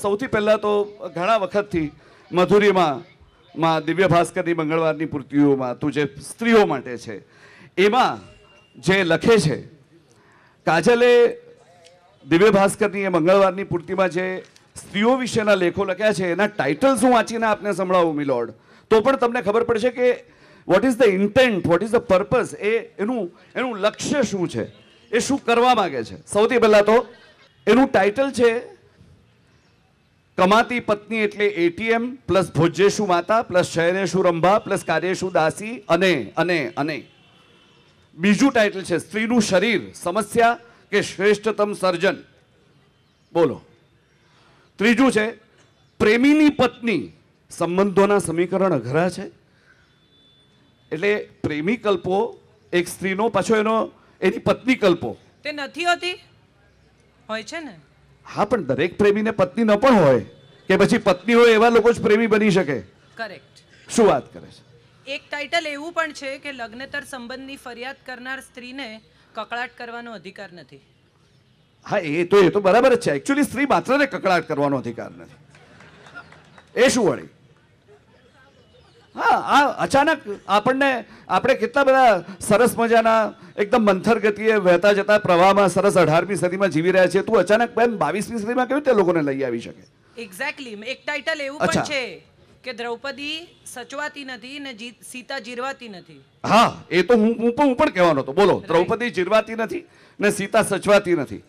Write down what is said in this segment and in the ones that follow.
સૌથી પહેલાં તો ઘણા વખતથી મધુરીમાં માં દિવ્ય ભાસ્કરની મંગળવારની પૂર્તિઓમાં તું જે સ્ત્રીઓ માટે છે એમાં જે લખે છે કાજલે દિવ્ય ભાસ્કરની એ મંગળવારની પૂર્તિમાં જે સ્ત્રીઓ વિશેના લેખો લખ્યા છે એના ટાઇટલ્સ હું વાંચીને આપને સંભળાવું મિલોડ તો પણ તમને ખબર પડશે કે what is the intent what is the purpose એ એનું એનું લક્ષ્ય શું છે એ શું કરવા માગે છે સૌથી પહેલાં તો એનું ટાઇટલ છે કમાતી પત્ની એટલે એટીએમ પ્લસ ભોજ્યેશું માતા પ્લસ શહેરેશુ રંભા પ્લસ કાર્યેશુ દાસી અને અને અને બીજું ટાઇટલ છે સ્ત્રીનું શરીર સમસ્યા કે શ્રેષ્ઠતમ સર્જન બોલો ત્રીજું છે પ્રેમીની પત્ની સંબંધોના સમીકરણ અઘરા છે એટલે પ્રેમી કલ્પો એક સ્ત્રીનો પાછો એનો એની પત્ની કલ્પો તે નથી હોતી હોય છે ને હા પણ દરેક પ્રેમીને પત્ની ન પણ હોય કે પછી પત્ની હોય એવા લોકો જ પ્રેમી બની શકે કરેક્ટ શું વાત કરે છે એક ટાઇટલ એવું પણ છે કે લગ્નતર સંબંધની ફરિયાદ કરનાર સ્ત્રીને કકળાટ કરવાનો અધિકાર નથી હા એ તો એ તો બરાબર જ છે એકચ્યુઅલી સ્ત્રી માત્રને કકળાટ કરવાનો અધિકાર નથી એ શું વળી હા આ અચાનક આપણને આપણે કેટલા બધા સરસ મજાના એકદમ મંથર ગતિએ વહેતા જતા પ્રવાહમાં સરસ અઢારમી સદીમાં જીવી રહ્યા છે તું અચાનક બેન બાવીસમી સદીમાં કેવી રીતે લોકોને લઈ આવી શકે એક્ઝેક્ટલી એક ટાઇટલ એવું પણ છે કે દ્રૌપદી સચવાતી નથી ને સીતા જીરવાતી નથી હા એ તો હું હું પણ હું પણ કહેવાનો હતો બોલો દ્રૌપદી જીરવાતી નથી ને સીતા સચવાતી નથી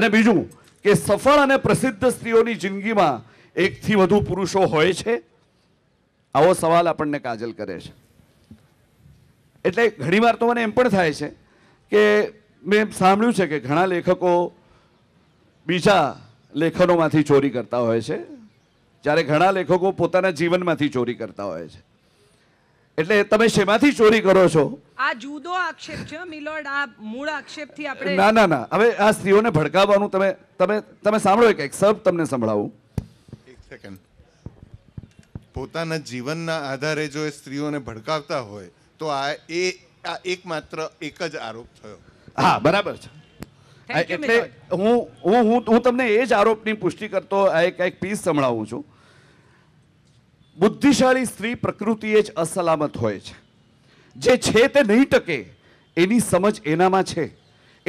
અને બીજું કે સફળ અને પ્રસિદ્ધ સ્ત્રીઓની જિંદગીમાં એકથી વધુ પુરુષો હોય છે આવો સવાલ આપણને કાજલ કરે છે એટલે ઘણીવાર તો મને એમ પણ થાય છે કે મેં સાંભળ્યું છે કે ઘણા લેખકો બીજા લેખનોમાંથી ચોરી કરતા હોય છે જ્યારે ઘણા લેખકો પોતાના જીવનમાંથી ચોરી કરતા હોય છે એટલે તમે શેમાંથી ચોરી કરો છો આ જુદો આક્ષેપ છે મિલોર્ડ આ મૂળ આક્ષેપથી આપણે ના ના ના હવે આ સ્ત્રીઓને ભડકાવવાનું તમે તમે તમે સાંભળો એક એક્સર્પ તમને સંભળાવું એક સેકન્ડ પોતાના જીવનના આધારે જો એ સ્ત્રીઓને ભડકાવતા હોય તો આ એ આ એકમાત્ર એક જ આરોપ થયો હા બરાબર છે એટલે હું હું હું તમને એ જ આરોપની પુષ્ટિ કરતો એક એક પીસ સંભળાવું છું બુદ્ધિશાળી સ્ત્રી પ્રકૃતિએ જ અસલામત હોય છે જે છે તે નહીં ટકે એની સમજ એનામાં છે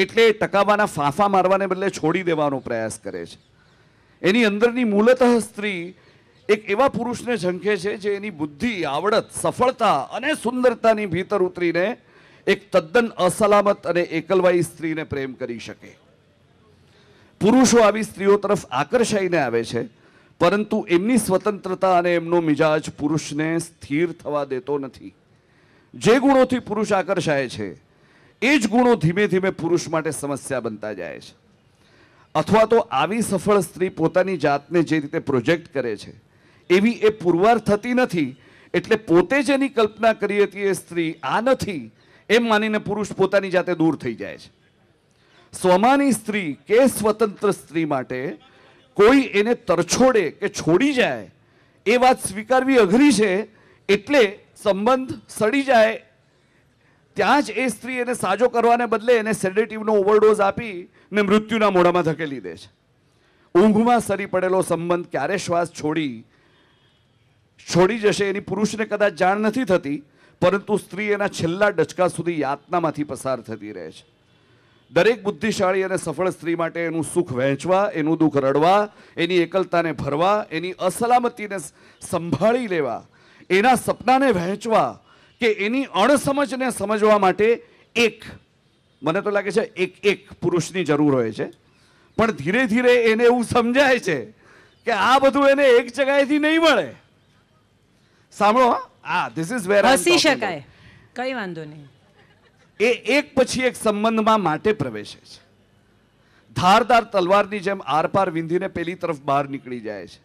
એટલે એ ટકાવાના ફાંફા મારવાને બદલે છોડી દેવાનો પ્રયાસ કરે છે એની અંદરની મૂલતઃ સ્ત્રી એક એવા પુરુષને ઝંખે છે જે એની બુદ્ધિ આવડત સફળતા અને સુંદરતાની ભીતર ઉતરીને એક તદ્દન અસલામત અને એકલવાઈ સ્ત્રીને પ્રેમ કરી શકે પુરુષો આવી સ્ત્રીઓ તરફ આકર્ષાઈને આવે છે પરંતુ એમની સ્વતંત્રતા અને એમનો મિજાજ પુરુષને સ્થિર થવા દેતો નથી જે ગુણોથી પુરુષ આકર્ષાય છે એ જ ગુણો ધીમે ધીમે પુરુષ માટે સમસ્યા બનતા જાય છે અથવા તો આવી સફળ સ્ત્રી પોતાની જાતને જે રીતે પ્રોજેક્ટ કરે છે એવી એ પુરવાર થતી નથી એટલે પોતે જેની કલ્પના કરી હતી એ સ્ત્રી આ નથી એમ માનીને પુરુષ પોતાની જાતે દૂર થઈ જાય છે સ્વમાની સ્ત્રી કે સ્વતંત્ર સ્ત્રી માટે કોઈ એને તરછોડે કે છોડી જાય એ વાત સ્વીકારવી અઘરી છે એટલે સંબંધ સડી જાય ત્યાં જ એ સ્ત્રી એને સાજો કરવાને બદલે એને સેડેટિવનો ઓવરડોઝ આપી ને મૃત્યુના મોઢામાં ધકેલી દે છે ઊંઘમાં સરી પડેલો સંબંધ ક્યારે શ્વાસ છોડી છોડી જશે એની પુરુષને કદાચ જાણ નથી થતી પરંતુ સ્ત્રી એના છેલ્લા ડચકા સુધી યાતનામાંથી પસાર થતી રહે છે દરેક બુદ્ધિશાળી અને સફળ સ્ત્રી માટે એનું સુખ વહેંચવા એનું દુઃખ રડવા એની એકલતાને ભરવા એની અસલામતીને સંભાળી લેવા એના સપનાને વહેંચવા કે એની અણસમજને સમજવા માટે એક મને તો લાગે છે એક એક પુરુષની જરૂર હોય છે પણ ધીરે ધીરે એને એવું સમજાય છે કે આ બધું એને એક જગાએથી નહીં મળે સાંભળો આ ધીસ ઇઝ વેર હસી શકાય કઈ વાંધો નહીં એ એક પછી એક સંબંધમાં માટે પ્રવેશે છે ધારદાર તલવારની જેમ આરપાર વિંધીને પેલી તરફ બહાર નીકળી જાય છે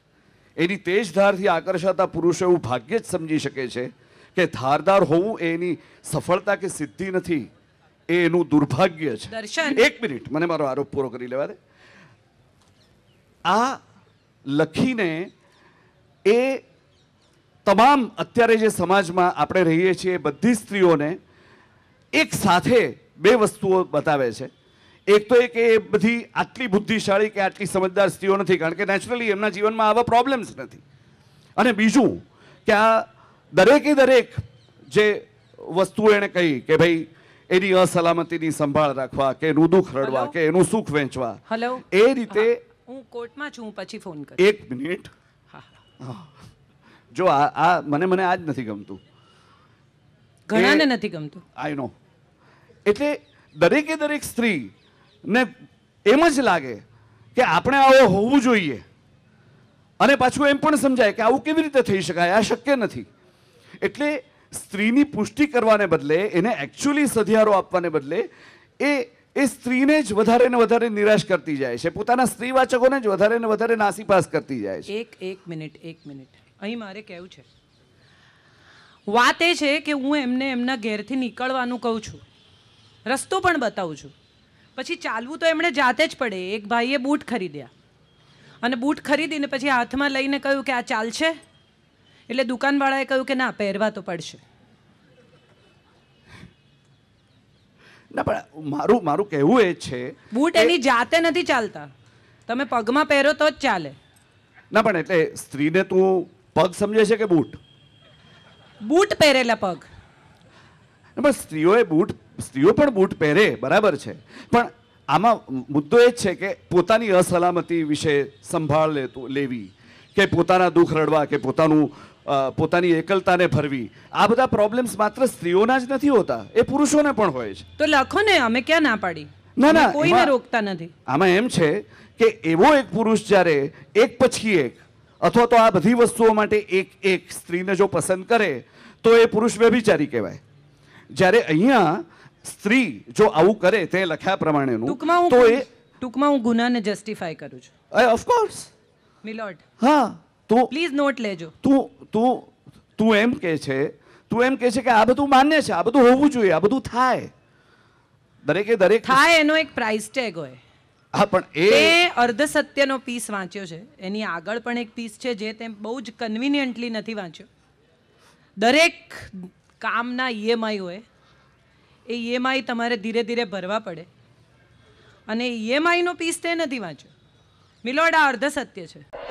એની તેજ ધારથી આકર્ષાતા પુરુષો એવું ભાગ્ય જ સમજી શકે છે કે ધારદાર હોવું એની સફળતા કે સિદ્ધિ નથી એ એનું દુર્ભાગ્ય છે એક મિનિટ મને મારો આરોપ પૂરો કરી લેવા દે આ લખીને એ તમામ અત્યારે જે સમાજમાં આપણે રહીએ છીએ બધી સ્ત્રીઓને એક સાથે બે વસ્તુઓ બતાવે છે એક તો એ કે એ બધી આટલી બુદ્ધિશાળી કે આટલી સમજદાર સ્ત્રીઓ નથી કારણ કે નેચરલી એમના જીવનમાં આવા પ્રોબ્લેમ્સ નથી અને બીજું કે આ દરેકે દરેક જે વસ્તુ એણે કહી કે ભાઈ એની અસલામતીની સંભાળ રાખવા કે એનું દુઃખ રડવા કે એનું સુખ વહેંચવા એ રીતે હું કોર્ટમાં છું પછી ફોન કરું એક મિનિટ હા હા જો આ આ મને મને આ જ નથી ગમતું ઘણાને નથી ગમતું આઈ નો એટલે દરેકે દરેક સ્ત્રી એમ જ લાગે કે આપણે આવો હોવું જોઈએ અને પાછું એમ પણ સમજાય કે આવું કેવી રીતે થઈ શકાય આ શક્ય નથી એટલે સ્ત્રીની પુષ્ટિ કરવાને બદલે એને એકચ્યુઅલી સધિયારો આપવાને બદલે એ એ સ્ત્રીને જ વધારે ને વધારે નિરાશ કરતી જાય છે પોતાના સ્ત્રી વાચકોને જ વધારે ને વધારે નાસીપાસ કરતી જાય છે એક એક મિનિટ એક મિનિટ અહીં મારે કહેવું છે વાત એ છે કે હું એમને એમના ઘેરથી નીકળવાનું કહું છું રસ્તો પણ બતાવું છું પછી ચાલવું તો એમણે જાતે જ પડે એક ભાઈએ બૂટ ખરીદ્યા અને બૂટ ખરીદીને પછી હાથમાં લઈને કહ્યું કે આ ચાલશે એટલે દુકાનવાળાએ કહ્યું કે ના પહેરવા તો પડશે ના પણ મારું મારું કહેવું એ છે બૂટ એની જાતે નથી ચાલતા તમે પગમાં પહેરો તો જ ચાલે ના પણ એટલે સ્ત્રીને તું પગ સમજે છે કે બૂટ બૂટ પહેરેલા પગ પણ સ્ત્રીઓએ બૂટ સ્ત્રીઓ પણ બૂટ પહેરે બરાબર છે પણ આમાં મુદ્દો એ જ છે કે પોતાની અસલામતી વિશે સંભાળ લેવી કે પોતાના દુઃખ રડવા કે પોતાનું પોતાની એકલતાને ભરવી આ બધા પ્રોબ્લેમ્સ માત્ર સ્ત્રીઓના જ નથી હોતા એ પુરુષોને પણ હોય છે તો લખો ને અમે ક્યાં ના પાડી ના ના કોઈને રોકતા નથી આમાં એમ છે કે એવો એક પુરુષ જ્યારે એક પછી એક અથવા તો આ બધી વસ્તુઓ માટે એક એક સ્ત્રીને જો પસંદ કરે તો એ પુરુષ વ્યભિચારી કહેવાય જ્યારે અહીંયા સ્ત્રી જો આવું કરે તે લખ્યા પ્રમાણેનું તો એ ટૂંકમાં હું ગુનાને જસ્ટિફાય કરું છું અરે ઓફકોર્સ મિલોડ હા તું પ્લીઝ નોટ લેજો તું તું તું એમ કહે છે તું એમ કહે છે કે આ બધું માન્ય છે આ બધું હોવું જોઈએ આ બધું થાય દરેકે દરેક થાય એનો એક પ્રાઇસ ટેગ હોય હા પણ એ અર્ધ સત્યનો પીસ વાંચ્યો છે એની આગળ પણ એક પીસ છે જે તેમ બહુ જ કન્વિનિયન્ટલી નથી વાંચ્યો દરેક કામના ઈએમઆઈ હોય એ ઈએમઆઈ તમારે ધીરે ધીરે ભરવા પડે અને ઈએમઆઈનો પીસ તે નથી વાંચ્યો મિલોડ આ અર્ધ સત્ય છે